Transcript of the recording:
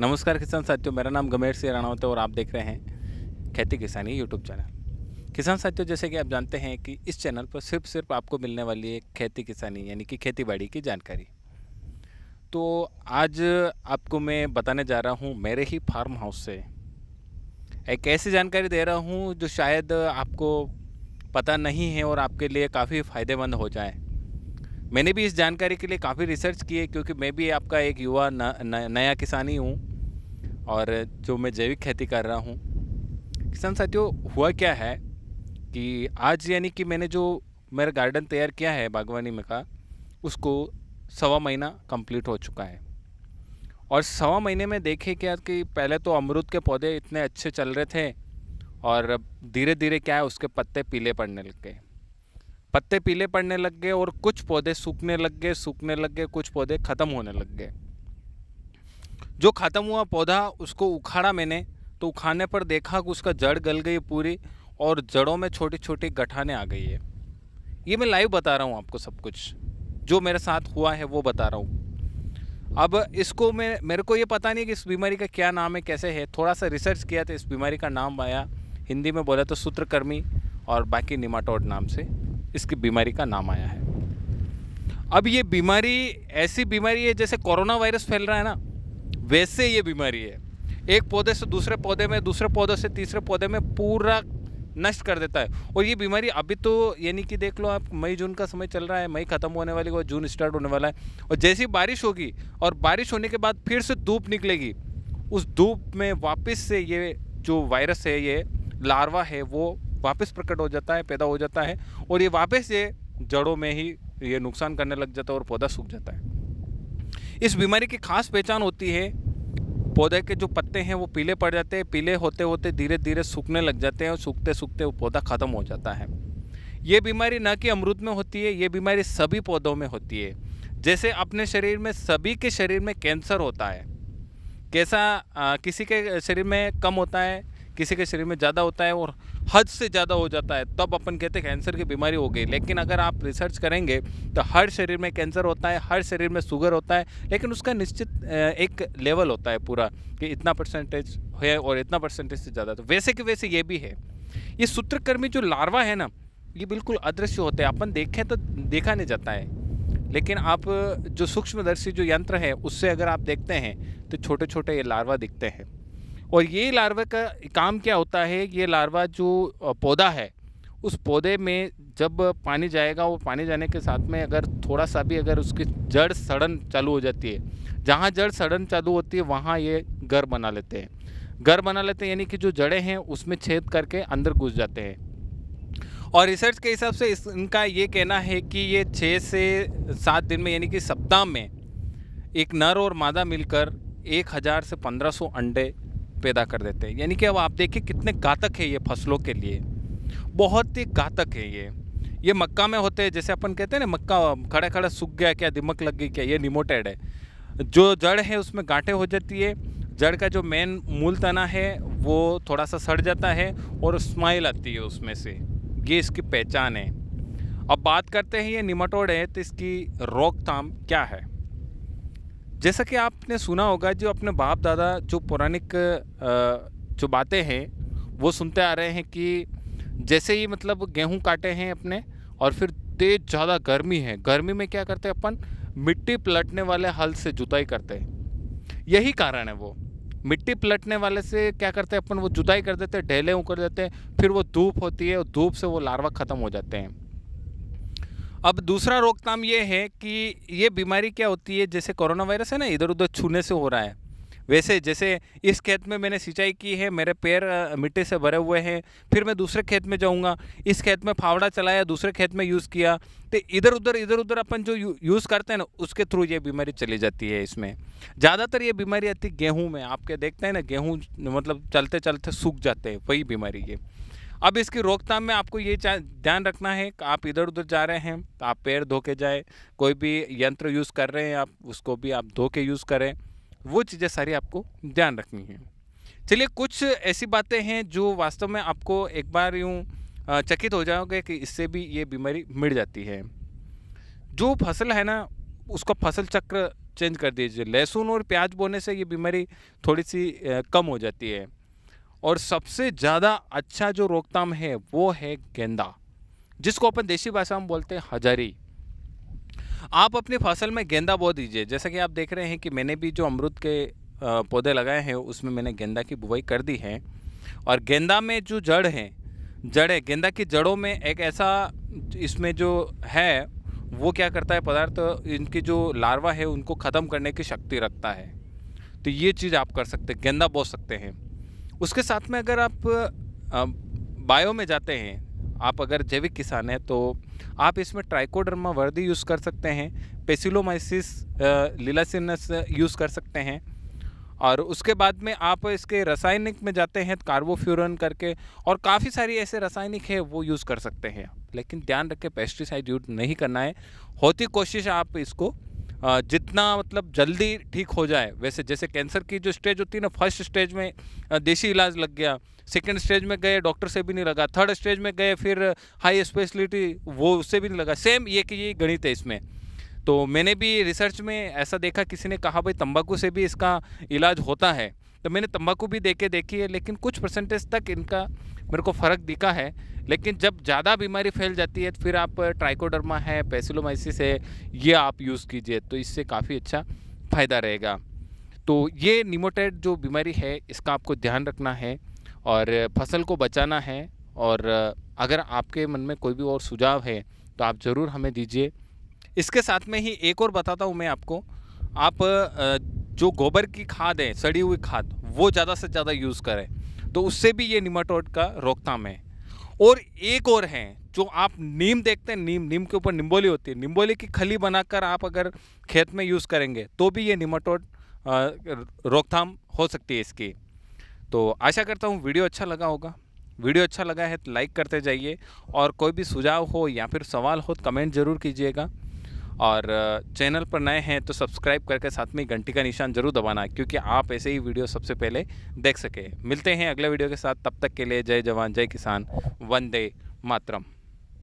नमस्कार किसान साथियों मेरा नाम गमेर सिंह राणावत है और आप देख रहे हैं खेती किसानी यूट्यूब चैनल किसान साथियों जैसे कि आप जानते हैं कि इस चैनल पर सिर्फ सिर्फ आपको मिलने वाली है खेती किसानी यानी कि खेती बाड़ी की जानकारी तो आज आपको मैं बताने जा रहा हूँ मेरे ही फार्म हाउस से एक ऐसी जानकारी दे रहा हूँ जो शायद आपको पता नहीं है और आपके लिए काफ़ी फ़ायदेमंद हो जाए मैंने भी इस जानकारी के लिए काफ़ी रिसर्च की है क्योंकि मैं भी आपका एक युवा न, न, नया किसान ही हूँ और जो मैं जैविक खेती कर रहा हूँ किसान साथियों हुआ क्या है कि आज यानी कि मैंने जो मेरा गार्डन तैयार किया है बागवानी में का उसको सवा महीना कंप्लीट हो चुका है और सवा महीने में देखे क्या कि पहले तो अमरूद के पौधे इतने अच्छे चल रहे थे और धीरे धीरे क्या है उसके पत्ते पीले पड़ने लग गए पत्ते पीले पड़ने लग गए और कुछ पौधे सूखने लग गए सूखने लग गए कुछ पौधे ख़त्म होने लग गए जो ख़त्म हुआ पौधा उसको उखाड़ा मैंने तो उखाने पर देखा कि उसका जड़ गल गई पूरी और जड़ों में छोटी छोटी गठाने आ गई है ये मैं लाइव बता रहा हूँ आपको सब कुछ जो मेरे साथ हुआ है वो बता रहा हूँ अब इसको मैं मेरे को ये पता नहीं कि इस बीमारी का क्या नाम है कैसे है थोड़ा सा रिसर्च किया तो इस बीमारी का नाम आया हिंदी में बोला तो सूत्रकर्मी और बाकी निमाटोड नाम से इसकी बीमारी का नाम आया है अब ये बीमारी ऐसी बीमारी है जैसे कोरोना वायरस फैल रहा है ना वैसे ये बीमारी है एक पौधे से दूसरे पौधे में दूसरे पौधे से तीसरे पौधे में पूरा नष्ट कर देता है और ये बीमारी अभी तो यानी कि देख लो आप मई जून का समय चल रहा है मई ख़त्म होने वाली और जून स्टार्ट होने वाला है और जैसी बारिश होगी और बारिश होने के बाद फिर से धूप निकलेगी उस धूप में वापस से ये जो वायरस है ये लार्वा है वो वापस प्रकट हो जाता है पैदा हो जाता है और ये वापस ये जड़ों में ही ये नुकसान करने लग जाता है और पौधा सूख जाता है इस बीमारी की खास पहचान होती है पौधे के जो पत्ते हैं वो पीले पड़ जाते हैं पीले होते होते धीरे धीरे सूखने लग जाते हैं और सूखते सूखते वो पौधा ख़त्म हो जाता है ये बीमारी ना कि अमरूद में होती है ये बीमारी सभी पौधों में होती है जैसे अपने शरीर में सभी के शरीर में कैंसर होता है कैसा किसी के शरीर में कम होता है किसी के शरीर में ज़्यादा होता है और हद से ज़्यादा हो जाता है तब अपन कहते हैं कैंसर की बीमारी हो गई लेकिन अगर आप रिसर्च करेंगे तो हर शरीर में कैंसर होता है हर शरीर में शुगर होता है लेकिन उसका निश्चित एक लेवल होता है पूरा कि इतना परसेंटेज है और इतना परसेंटेज से ज़्यादा तो वैसे के वैसे ये भी है ये सूत्रकर्मी जो लार्वा है ना ये बिल्कुल अदृश्य होते हैं अपन देखें तो देखा नहीं जाता है लेकिन आप जो सूक्ष्मदर्शी जो यंत्र है उससे अगर आप देखते हैं तो छोटे छोटे ये लार्वा दिखते हैं और ये लार्वा का काम क्या होता है ये लार्वा जो पौधा है उस पौधे में जब पानी जाएगा वो पानी जाने के साथ में अगर थोड़ा सा भी अगर उसकी जड़ सड़न चालू हो जाती है जहाँ जड़ सड़न चालू होती है वहाँ ये घर बना लेते हैं घर बना लेते हैं यानी कि जो जड़ें हैं उसमें छेद करके अंदर घुस जाते हैं और रिसर्च के हिसाब से इस इनका ये कहना है कि ये छः से सात दिन में यानी कि सप्ताह में एक नर और मादा मिलकर एक हज़ार से पंद्रह सौ अंडे पैदा कर देते हैं यानी कि अब आप देखिए कितने घातक है ये फसलों के लिए बहुत ही घातक है ये ये मक्का में होते हैं जैसे अपन कहते हैं ना मक्का खड़ा खड़ा सूख गया क्या दिमक लग गई क्या ये निमोटेड है जो जड़ है उसमें गांठें हो जाती है जड़ का जो मेन मूल तना है वो थोड़ा सा सड़ जाता है और स्माइल आती है उसमें से ये इसकी पहचान है अब बात करते हैं ये निमटोड है तो इसकी रोकथाम क्या है जैसा कि आपने सुना होगा जो अपने बाप दादा जो पौराणिक जो बातें हैं वो सुनते आ रहे हैं कि जैसे ही मतलब गेहूं काटे हैं अपने और फिर तेज ज़्यादा गर्मी है गर्मी में क्या करते हैं अपन मिट्टी पलटने वाले हल से जुताई करते हैं यही कारण है वो मिट्टी पलटने वाले से क्या करते हैं अपन वो जुताई कर देते हैं ढेले उकर देते हैं फिर वो धूप होती है और धूप से वो लार्वा ख़त्म हो जाते हैं अब दूसरा रोकथाम ये है कि ये बीमारी क्या होती है जैसे कोरोना वायरस है ना इधर उधर छूने से हो रहा है वैसे जैसे इस खेत में मैंने सिंचाई की है मेरे पैर मिट्टी से भरे हुए हैं फिर मैं दूसरे खेत में जाऊँगा इस खेत में फावड़ा चलाया दूसरे खेत में यूज़ किया तो इधर उधर इधर उधर अपन जो यूज़ करते हैं ना उसके थ्रू ये बीमारी चली जाती है इसमें ज़्यादातर ये बीमारी आती है गेहूँ में आप क्या देखते हैं ना गेहूँ मतलब चलते चलते सूख जाते हैं वही बीमारी ये अब इसकी रोकथाम में आपको ये ध्यान रखना है कि आप इधर उधर जा रहे हैं तो आप पैर धो के जाए कोई भी यंत्र यूज़ कर रहे हैं आप उसको भी आप धो के यूज़ करें वो चीज़ें सारी आपको ध्यान रखनी है चलिए कुछ ऐसी बातें हैं जो वास्तव में आपको एक बार यूँ चकित हो जाओगे कि इससे भी ये बीमारी मिट जाती है जो फसल है ना उसका फसल चक्र चेंज कर दीजिए लहसुन और प्याज बोने से ये बीमारी थोड़ी सी कम हो जाती है और सबसे ज़्यादा अच्छा जो रोकथाम है वो है गेंदा जिसको अपन देसी भाषा में बोलते हैं हजारी आप अपनी फसल में गेंदा बो दीजिए जैसा कि आप देख रहे हैं कि मैंने भी जो अमरुद के पौधे लगाए हैं उसमें मैंने गेंदा की बुवाई कर दी है और गेंदा में जो जड़ है जड़ें गेंदा की जड़ों में एक ऐसा इसमें जो है वो क्या करता है पदार्थ इनकी जो लार्वा है उनको ख़त्म करने की शक्ति रखता है तो ये चीज़ आप कर सकते हैं गेंदा बो सकते हैं उसके साथ में अगर आप बायो में जाते हैं आप अगर जैविक किसान हैं तो आप इसमें ट्राइकोडर्मा वर्दी यूज़ कर सकते हैं पेसिलोमाइसिस लीलासिनस यूज़ कर सकते हैं और उसके बाद में आप इसके रासायनिक में जाते हैं कार्बोफ्यूरन करके और काफ़ी सारी ऐसे रासायनिक है वो यूज़ कर सकते हैं लेकिन ध्यान रखें पेस्टिसाइड यूज नहीं करना है होती कोशिश आप इसको जितना मतलब जल्दी ठीक हो जाए वैसे जैसे कैंसर की जो स्टेज होती है ना फर्स्ट स्टेज में देसी इलाज लग गया सेकेंड स्टेज में गए डॉक्टर से भी नहीं लगा थर्ड स्टेज में गए फिर हाई स्पेशलिटी वो उससे भी नहीं लगा सेम ये कि ये गणित है इसमें तो मैंने भी रिसर्च में ऐसा देखा किसी ने कहा भाई तंबाकू से भी इसका इलाज होता है तो मैंने तम्बाकू भी देखे देखी है लेकिन कुछ परसेंटेज तक इनका मेरे को फ़र्क दिखा है लेकिन जब ज़्यादा बीमारी फैल जाती है तो फिर आप ट्राइकोडर्मा है पेसिलोमाइसिस है ये आप यूज़ कीजिए तो इससे काफ़ी अच्छा फ़ायदा रहेगा तो ये निमोटेड जो बीमारी है इसका आपको ध्यान रखना है और फसल को बचाना है और अगर आपके मन में कोई भी और सुझाव है तो आप ज़रूर हमें दीजिए इसके साथ में ही एक और बताता हूँ मैं आपको आप जो गोबर की खाद है सड़ी हुई खाद वो ज़्यादा से ज़्यादा यूज़ करें तो उससे भी ये निमाटोड का रोकथाम है और एक और है जो आप नीम देखते हैं नीम नीम के ऊपर निम्बोली होती है निम्बोली की खली बनाकर आप अगर खेत में यूज़ करेंगे तो भी ये निमाटोड रोकथाम हो सकती है इसकी तो आशा करता हूँ वीडियो अच्छा लगा होगा वीडियो अच्छा लगा है तो लाइक करते जाइए और कोई भी सुझाव हो या फिर सवाल हो तो कमेंट ज़रूर कीजिएगा और चैनल पर नए हैं तो सब्सक्राइब करके साथ में घंटी का निशान जरूर दबाना क्योंकि आप ऐसे ही वीडियो सबसे पहले देख सकें मिलते हैं अगले वीडियो के साथ तब तक के लिए जय जवान जय किसान वंदे मातरम